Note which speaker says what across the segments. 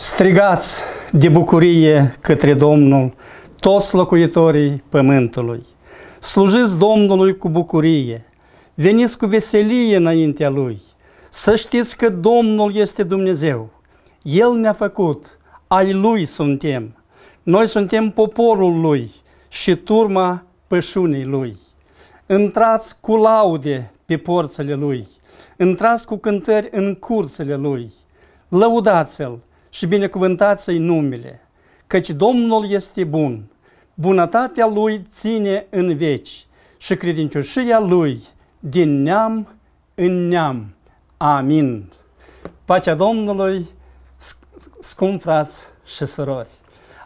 Speaker 1: Strigați de bucurie către Domnul toți locuitorii pământului. Slujiți Domnului cu bucurie, veniți cu veselie înaintea Lui. Să știți că Domnul este Dumnezeu. El ne-a făcut, ai Lui suntem. Noi suntem poporul Lui și turma pășunii Lui. Intrați cu laude pe porțele Lui, intrați cu cântări în curțele Lui. Lăudați-L, și binecuvântat să-i numele, căci Domnul este bun, bunătatea Lui ține în veci și credincioșia Lui din neam în neam. Amin. Pacea Domnului, scump frați și surori.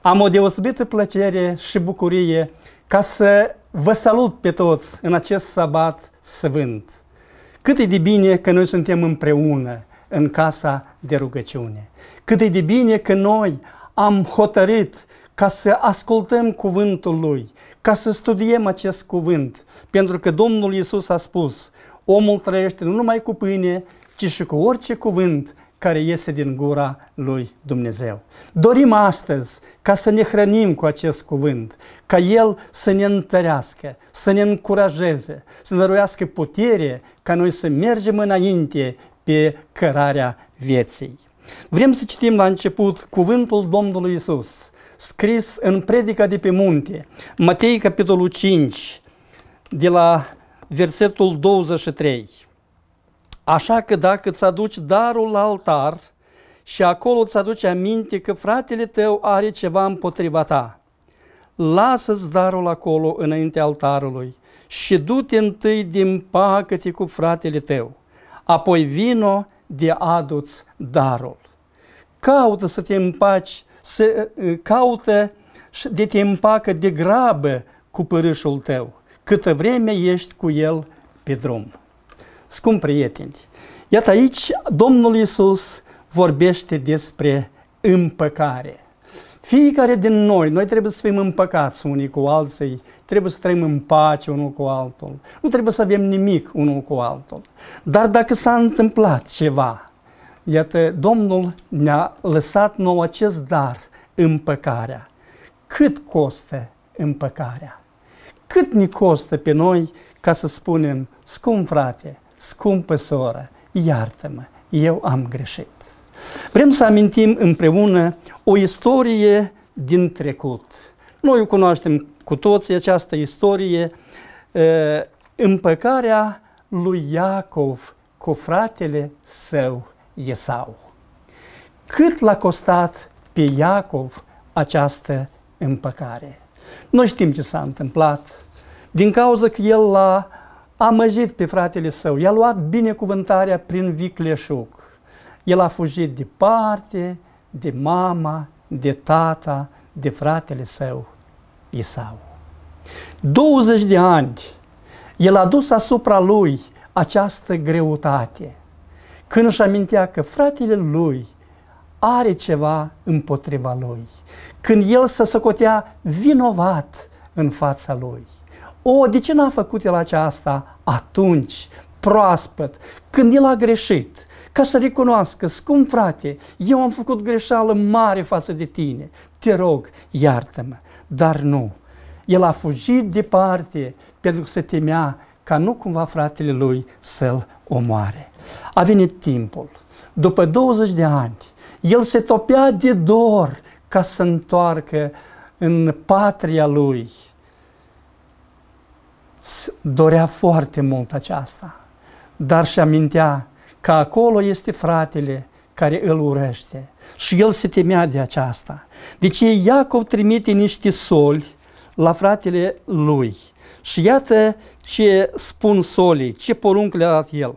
Speaker 1: Am o deosebită plăcere și bucurie ca să vă salut pe toți în acest sabat sfânt. Cât e de bine că noi suntem împreună, în casa de rugăciune. Cât e de bine că noi am hotărât ca să ascultăm cuvântul Lui, ca să studiem acest cuvânt, pentru că Domnul Iisus a spus, omul trăiește nu numai cu pâine, ci și cu orice cuvânt care iese din gura lui Dumnezeu. Dorim astăzi ca să ne hrănim cu acest cuvânt, ca El să ne întărească, să ne încurajeze, să ne dăruiască putere ca noi să mergem înainte pe cărarea vieții. Vrem să citim la început cuvântul Domnului Isus, scris în predica de pe munte, Matei capitolul 5, de la versetul 23. Așa că dacă îți aduci darul la altar și acolo îți aduci aminte că fratele tău are ceva împotriva ta, lasă-ți darul acolo înainte altarului și du-te întâi din pacăte cu fratele tău apoi vino de aduți darul. Caută să te împaci, să, ă, ă, caută de te împacă de grabă cu părâșul tău, câtă vreme ești cu el pe drum. Scump prieteni, iată aici Domnul Iisus vorbește despre împăcare. Fiecare din noi, noi trebuie să fim împăcați unii cu alții, trebuie să trăim în pace unul cu altul. Nu trebuie să avem nimic unul cu altul. Dar dacă s-a întâmplat ceva, iată, Domnul ne-a lăsat nou acest dar, împăcarea. Cât costă împăcarea? Cât ne costă pe noi ca să spunem, scump frate, scumpă soră, iartă-mă, eu am greșit. Vrem să amintim împreună o istorie din trecut. Noi cunoaștem cu toții această istorie, împăcarea lui Iacov cu fratele său Esau. Cât l-a costat pe Iacov această împăcare? Noi știm ce s-a întâmplat. Din cauza că el l-a amăjit pe fratele său, i-a luat binecuvântarea prin vicleșug. El a fugit departe de mama, de tata, de fratele său Isau. 20 de ani el a dus asupra lui această greutate. Când își amintea că fratele lui are ceva împotriva lui, când el se socotea vinovat în fața lui. O, de ce n-a făcut el aceasta atunci, proaspăt, când el a greșit, ca să recunoască, scump frate, eu am făcut greșeală mare față de tine, te rog, iartă-mă dar nu. El a fugit departe pentru că se temea ca nu cumva fratele lui să-l omoare. A venit timpul. După 20 de ani, el se topea de dor ca să întoarcă în patria lui. Dorea foarte mult aceasta, dar și amintea că acolo este fratele care îl urăște. Și el se temea de aceasta. Deci Iacov trimite niște soli la fratele lui. Și iată ce spun solii, ce porunc le-a dat el.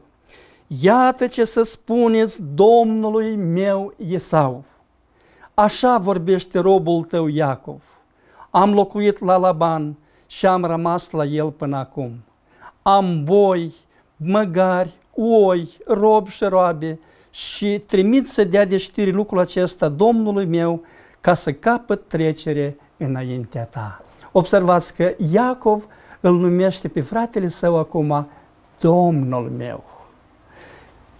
Speaker 1: Iată ce să spuneți Domnului meu Esau. Așa vorbește robul tău Iacov. Am locuit la Laban și am rămas la el până acum. Am boi, măgari, oi, rob și roabe și trimit să dea de știri lucrul acesta Domnului meu ca să capăt trecere înaintea ta. Observați că Iacov îl numește pe fratele său acum Domnul meu.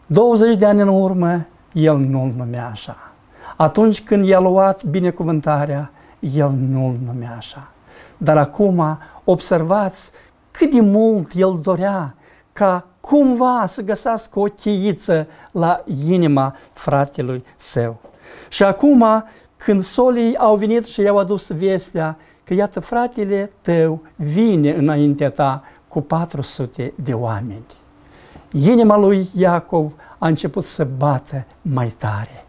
Speaker 1: 20 de ani în urmă, el nu-l numea așa. Atunci când i-a luat binecuvântarea, el nu-l numea așa. Dar acum observați cât de mult el dorea ca cumva să găsească o cheiță la inima fratelui său. Și acum, când solii au venit și i-au adus vestea că iată fratele tău vine înaintea ta cu 400 de oameni. Inima lui Iacov a început să bată mai tare.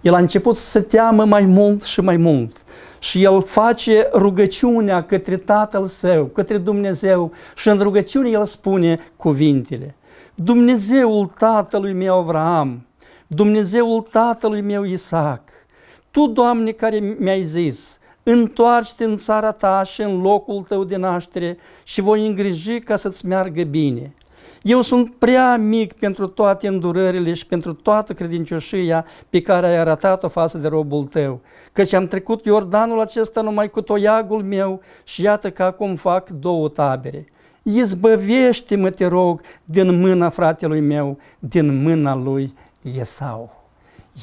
Speaker 1: El a început să teamă mai mult și mai mult și el face rugăciunea către Tatăl Său, către Dumnezeu și în rugăciune el spune cuvintele. Dumnezeul Tatălui meu Avram, Dumnezeul Tatălui meu Isaac, Tu, Doamne, care mi-ai zis, întoarce-te în țara ta și în locul tău de naștere și voi îngriji ca să-ți meargă bine – eu sunt prea mic pentru toate îndurările și pentru toată credincioșia pe care ai arătat-o față de robul tău, căci am trecut Iordanul acesta numai cu toiagul meu și iată că acum fac două tabere. Izbăvește-mă, te rog, din mâna fratelui meu, din mâna lui Esau.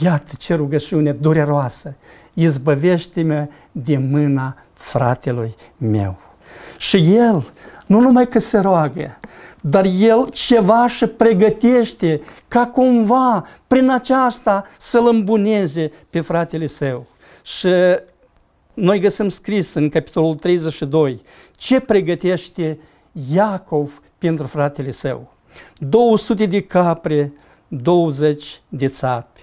Speaker 1: Iată ce rugăciune dureroasă! Izbăvește-mă de mâna fratelui meu. Și el nu numai că se roagă, dar el ceva și pregătește ca cumva prin aceasta să-l îmbuneze pe fratele său. Și noi găsim scris în capitolul 32 ce pregătește Iacov pentru fratele său. 200 de capre, 20 de țapi,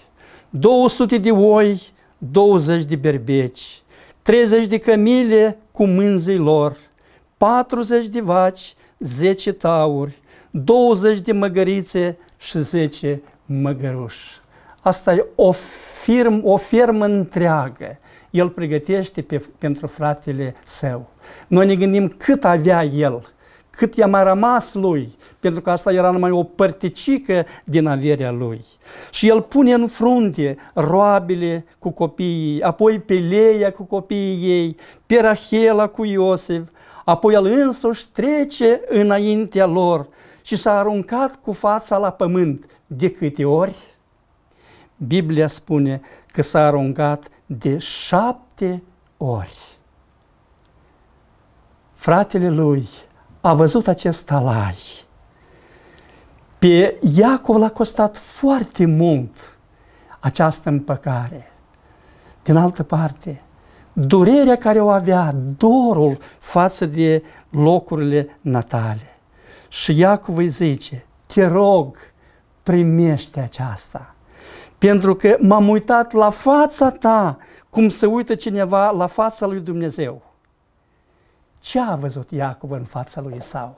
Speaker 1: 200 de oi, 20 de berbeci, 30 de cămile cu mânzii lor, 40 de vaci, 10 tauri, 20 de măgărițe și 10 măgăruși. Asta e o, firm, o fermă întreagă. El pregătește pe, pentru fratele său. Noi ne gândim cât avea el, cât i-a mai rămas lui, pentru că asta era numai o părticică din averea lui. Și el pune în frunte roabile cu copiii, apoi Leia cu copiii ei, pe Rahela cu Iosef, apoi el însuși trece înaintea lor și s-a aruncat cu fața la pământ. De câte ori? Biblia spune că s-a aruncat de șapte ori. Fratele lui a văzut acest alai. Pe Iacov l-a costat foarte mult această împăcare. Din altă parte, durerea care o avea, dorul față de locurile natale. Și Iacov îi zice, te rog, primește aceasta. Pentru că m-am uitat la fața ta, cum se uită cineva la fața lui Dumnezeu. Ce a văzut Iacov în fața lui Isau?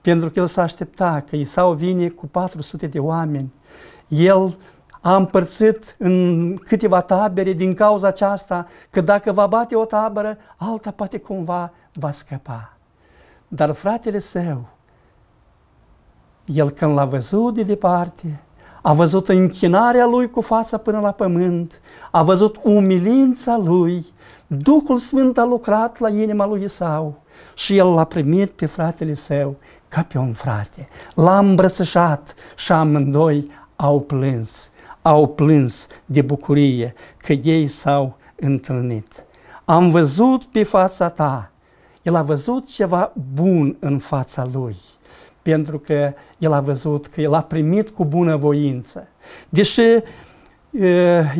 Speaker 1: Pentru că el s-a aștepta că Isau vine cu 400 de oameni. El a împărțit în câteva tabere din cauza aceasta că dacă va bate o tabără, alta poate cumva va scăpa. Dar fratele său, el când l-a văzut de departe, a văzut închinarea lui cu fața până la pământ, a văzut umilința lui, Duhul Sfânt a lucrat la inima lui Isau și el l-a primit pe fratele său ca pe un frate. L-a îmbrățișat și amândoi au plâns au plâns de bucurie că ei s-au întâlnit. Am văzut pe fața ta, el a văzut ceva bun în fața lui, pentru că el a văzut că el a primit cu bună voință. Deși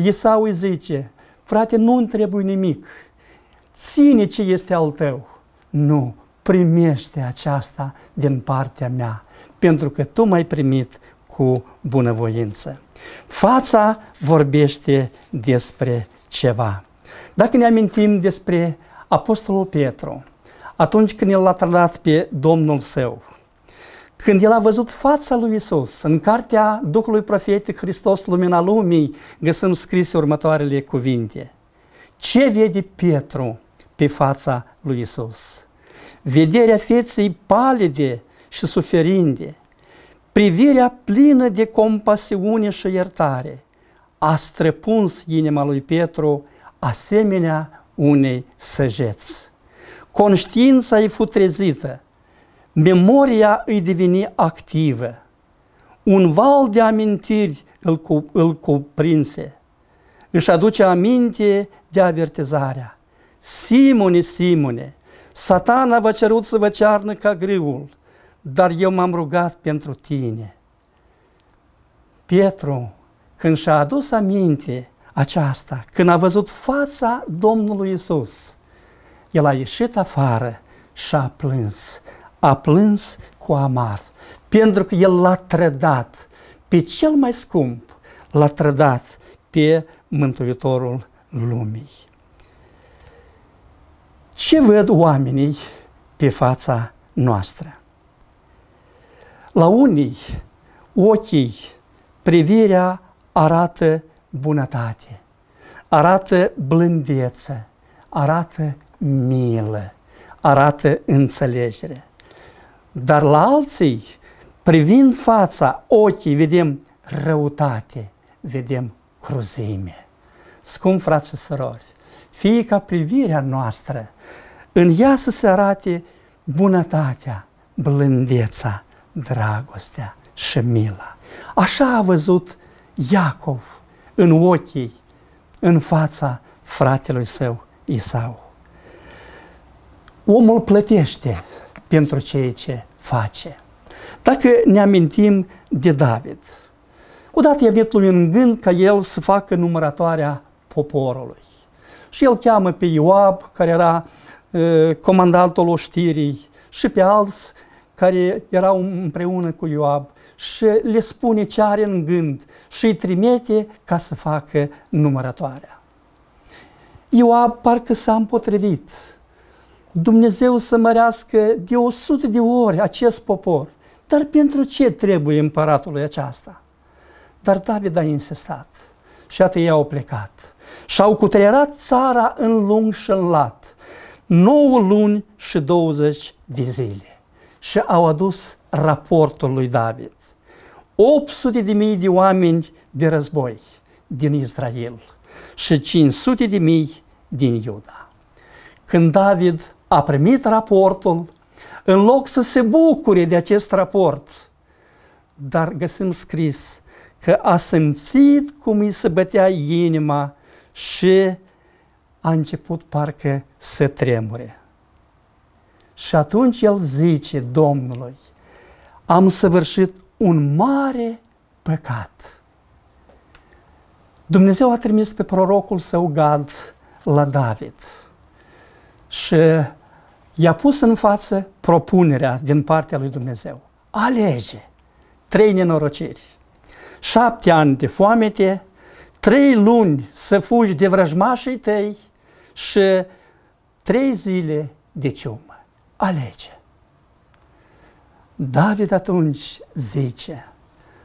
Speaker 1: Esau îi zice, frate, nu-mi trebuie nimic, ține ce este al tău. Nu, primește aceasta din partea mea, pentru că tu m-ai primit cu bunăvoință. Fața vorbește despre ceva. Dacă ne amintim despre Apostolul Petru, atunci când el l-a trădat pe Domnul său, când el a văzut fața lui Isus, în cartea Duhului Profetic Hristos Lumina Lumii, găsim scrise următoarele cuvinte. Ce vede Petru pe fața lui Isus? Vederea feței palide și suferinde, Privirea plină de compasiune și iertare a străpuns inima lui Petru asemenea unei săgeți. Conștiința îi fu trezită, memoria îi deveni activă, un val de amintiri îl, cu, îl cuprinse, își aduce aminte de avertizarea. Simone, Simone, satana vă cerut să vă cearnă ca grâul, dar eu m-am rugat pentru tine. Pietru, când și-a adus aminte aceasta, când a văzut fața Domnului Isus, el a ieșit afară și a plâns. A plâns cu amar, pentru că el l-a trădat pe cel mai scump, l-a trădat pe Mântuitorul lumii. Ce văd oamenii pe fața noastră? La unii ochii, privirea arată bunătate, arată blândețe, arată milă, arată înțelegere. Dar la alții, privind fața, ochii, vedem răutate, vedem cruzime. Scump, frați și surori, fie ca privirea noastră, în ea să se arate bunătatea, blândeța, dragostea și mila. Așa a văzut Iacov în ochii, în fața fratelui său Isau. Omul plătește pentru ceea ce face. Dacă ne amintim de David, odată i-a venit lui în gând ca el să facă numărătoarea poporului. Și el cheamă pe Ioab, care era uh, comandantul oștirii, și pe alți care erau împreună cu Ioab și le spune ce are în gând și îi trimite ca să facă numărătoarea. Ioab parcă s-a împotrivit. Dumnezeu să mărească de o sută de ori acest popor. Dar pentru ce trebuie împăratului aceasta? Dar David a insistat și atât ei au plecat și au cutrerat țara în lung și în lat, 9 luni și 20 de zile și au adus raportul lui David. 800 de mii de oameni de război din Israel și 500 de mii din Iuda. Când David a primit raportul, în loc să se bucure de acest raport, dar găsim scris că a simțit cum îi se bătea inima și a început parcă să tremure. Și atunci el zice Domnului, am săvârșit un mare păcat. Dumnezeu a trimis pe prorocul său Gad la David și i-a pus în față propunerea din partea lui Dumnezeu. Alege trei nenorociri, șapte ani de foamete, trei luni să fugi de vrăjmașii tăi și trei zile de cium alege. David atunci zice,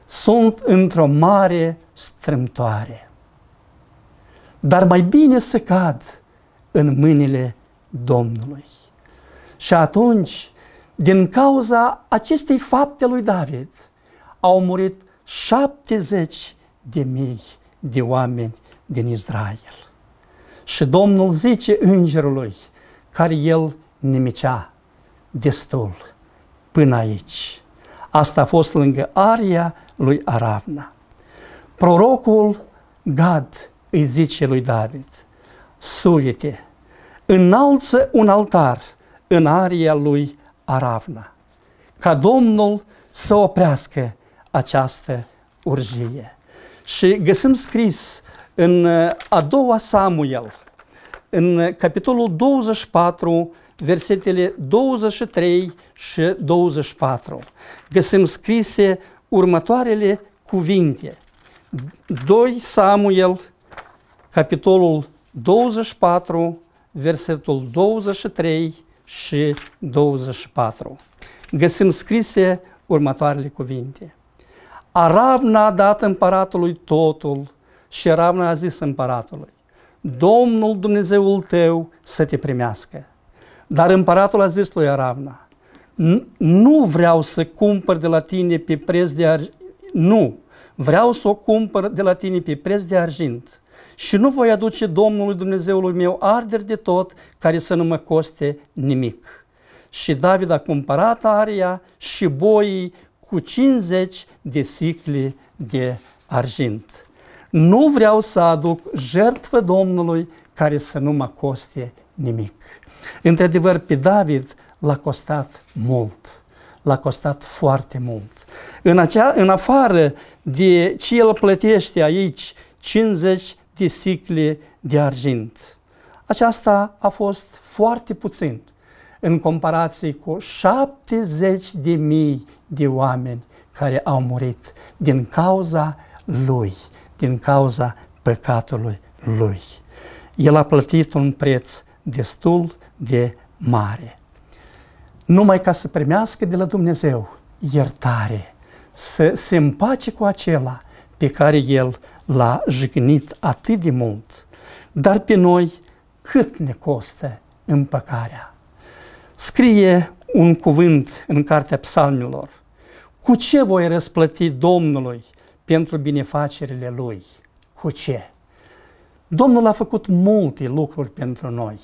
Speaker 1: sunt într-o mare strâmtoare, dar mai bine să cad în mâinile Domnului. Și atunci, din cauza acestei fapte lui David, au murit 70 de mii de oameni din Israel. Și Domnul zice îngerului care el nimicea, destul până aici. Asta a fost lângă aria lui Aravna. Prorocul Gad îi zice lui David, suite, înalță un altar în aria lui Aravna, ca Domnul să oprească această urgie. Și găsim scris în uh, a doua Samuel, în capitolul 24, versetele 23 și 24. Găsim scrise următoarele cuvinte. 2 Samuel, capitolul 24, versetul 23 și 24. Găsim scrise următoarele cuvinte. Aravna a dat împăratului totul și Aravna a zis împăratului, Domnul Dumnezeul tău să te primească. Dar împăratul a zis lui Aravna, nu vreau să cumpăr de la tine pe preț de ar... nu, vreau să o cumpăr de la tine pe preț de argint și nu voi aduce Domnului Dumnezeului meu arderi de tot care să nu mă coste nimic. Și David a cumpărat aria și boii cu 50 de sicli de argint. Nu vreau să aduc jertfă Domnului care să nu mă coste nimic. Într-adevăr, pe David l-a costat mult, l-a costat foarte mult. În, acea, în afară de ce el plătește aici 50 de sicle de argint. Aceasta a fost foarte puțin în comparație cu 70 de mii de oameni care au murit din cauza lui, din cauza păcatului lui. El a plătit un preț destul de mare. Numai ca să primească de la Dumnezeu iertare, să se împace cu acela pe care El l-a jignit atât de mult. Dar pe noi cât ne costă împăcarea? Scrie un cuvânt în Cartea Psalmilor. Cu ce voi răsplăti Domnului pentru binefacerile Lui? Cu ce? Domnul a făcut multe lucruri pentru noi.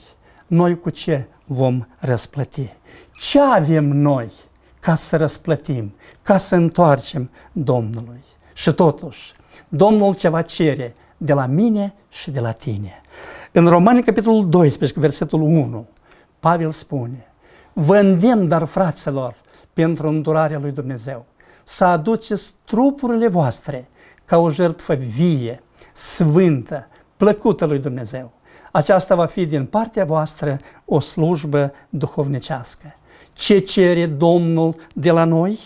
Speaker 1: Noi cu ce vom răsplăti? Ce avem noi ca să răsplătim, ca să întoarcem Domnului? Și totuși, Domnul ceva cere de la mine și de la tine. În Romani, capitolul 12, versetul 1, Pavel spune, Vă îndemn, dar fraților, pentru îndurarea lui Dumnezeu, să aduceți trupurile voastre ca o jertfă vie, sfântă, plăcută lui Dumnezeu. Aceasta va fi din partea voastră o slujbă duhovnicească. Ce cere Domnul de la noi?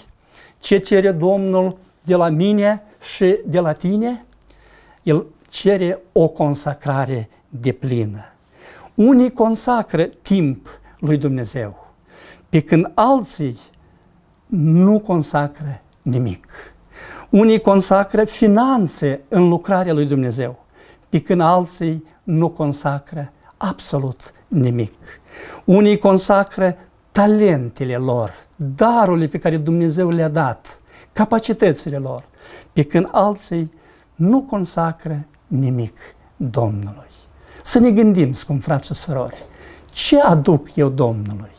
Speaker 1: Ce cere Domnul de la mine și de la tine? El cere o consacrare de plină. Unii consacră timp lui Dumnezeu, pe când alții nu consacră nimic. Unii consacră finanțe în lucrarea lui Dumnezeu pe când alții nu consacră absolut nimic. Unii consacră talentele lor, darurile pe care Dumnezeu le-a dat, capacitățile lor, pe când alții nu consacră nimic Domnului. Să ne gândim, scump frate și sărori, ce aduc eu Domnului?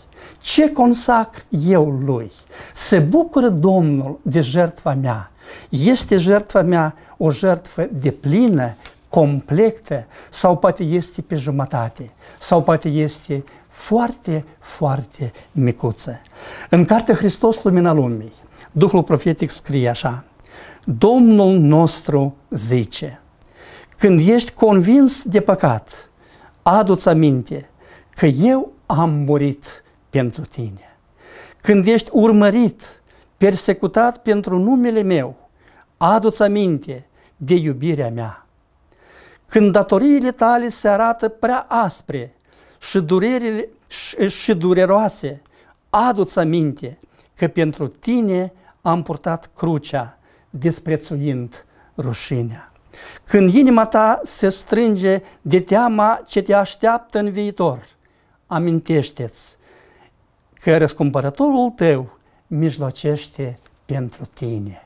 Speaker 1: Ce consacr eu lui? Se bucură Domnul de jertfa mea. Este jertfa mea o jertfă de plină completă sau poate este pe jumătate sau poate este foarte, foarte micuță. În cartea Hristos Lumina Lumii, Duhul Profetic scrie așa, Domnul nostru zice, când ești convins de păcat, adu-ți aminte că eu am murit pentru tine. Când ești urmărit, persecutat pentru numele meu, adu-ți aminte de iubirea mea când datoriile tale se arată prea aspre și, durerile, și, și dureroase, adu-ți aminte că pentru tine am purtat crucea, desprețuind rușinea. Când inima ta se strânge de teama ce te așteaptă în viitor, amintește-ți că răscumpărătorul tău mijlocește pentru tine.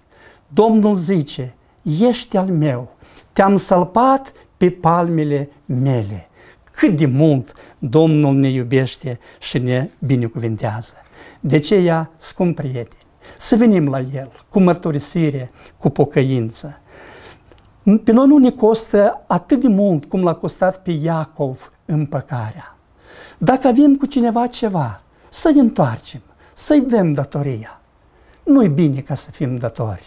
Speaker 1: Domnul zice, ești al meu, te-am salpat pe palmele mele. Cât de mult Domnul ne iubește și ne binecuvintează. De ce ea, scump prieteni, să venim la El cu mărturisire, cu pocăință. Pe noi nu ne costă atât de mult cum l-a costat pe Iacov împăcarea. Dacă avem cu cineva ceva, să i întoarcem, să-i dăm datoria. Nu-i bine ca să fim datori.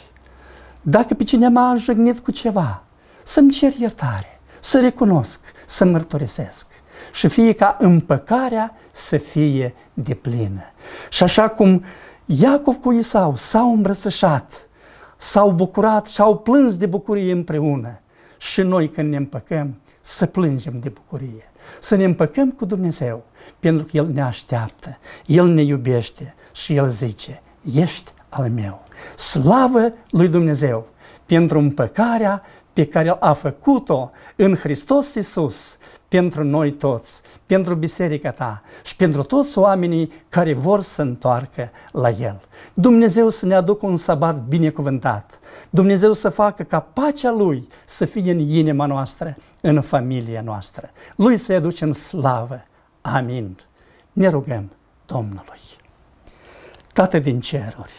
Speaker 1: Dacă pe cineva a înjăgnit cu ceva, să-mi cer iertare să recunosc, să mărturisesc și fie ca împăcarea să fie de plină. Și așa cum Iacov cu Isau s-au îmbrățișat, s-au bucurat și au plâns de bucurie împreună, și noi când ne împăcăm, să plângem de bucurie, să ne împăcăm cu Dumnezeu, pentru că El ne așteaptă, El ne iubește și El zice, ești al meu. Slavă lui Dumnezeu pentru împăcarea pe care a făcut-o în Hristos Iisus pentru noi toți, pentru biserica ta și pentru toți oamenii care vor să întoarcă la El. Dumnezeu să ne aducă un sabat binecuvântat. Dumnezeu să facă ca pacea Lui să fie în inima noastră, în familia noastră. Lui să-i aducem slavă. Amin. Ne rugăm Domnului. Tată din ceruri,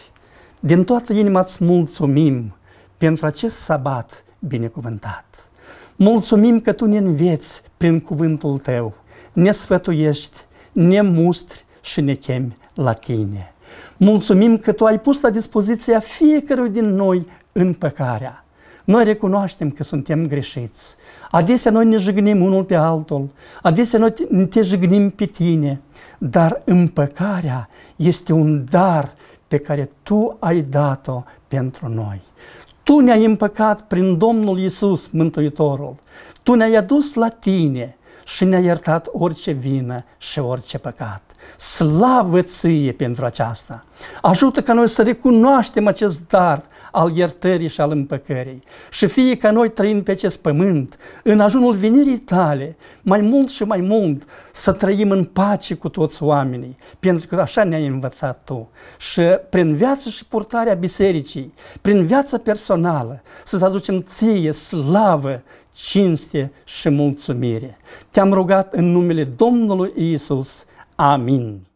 Speaker 1: din toată inima îți mulțumim pentru acest sabat binecuvântat. Mulțumim că Tu ne înveți prin cuvântul Tău, ne sfătuiești, ne mustri și ne chemi la Tine. Mulțumim că Tu ai pus la dispoziția fiecărui din noi în păcarea. Noi recunoaștem că suntem greșiți. Adesea noi ne jignim unul pe altul, adesea noi te jignim pe tine, dar împăcarea este un dar pe care tu ai dat-o pentru noi. Tu ne-ai împăcat prin Domnul Isus, Mântuitorul. Tu ne-ai adus la tine și ne-a iertat orice vină și orice păcat. Slavă ție pentru aceasta! Ajută ca noi să recunoaștem acest dar al iertării și al împăcării și fie ca noi trăim pe acest pământ, în ajunul venirii tale, mai mult și mai mult să trăim în pace cu toți oamenii, pentru că așa ne-ai învățat Tu. Și prin viață și purtarea bisericii, prin viața personală, să-ți aducem ție slavă cinste și mulțumire. Te-am rugat în numele Domnului Isus. Amin.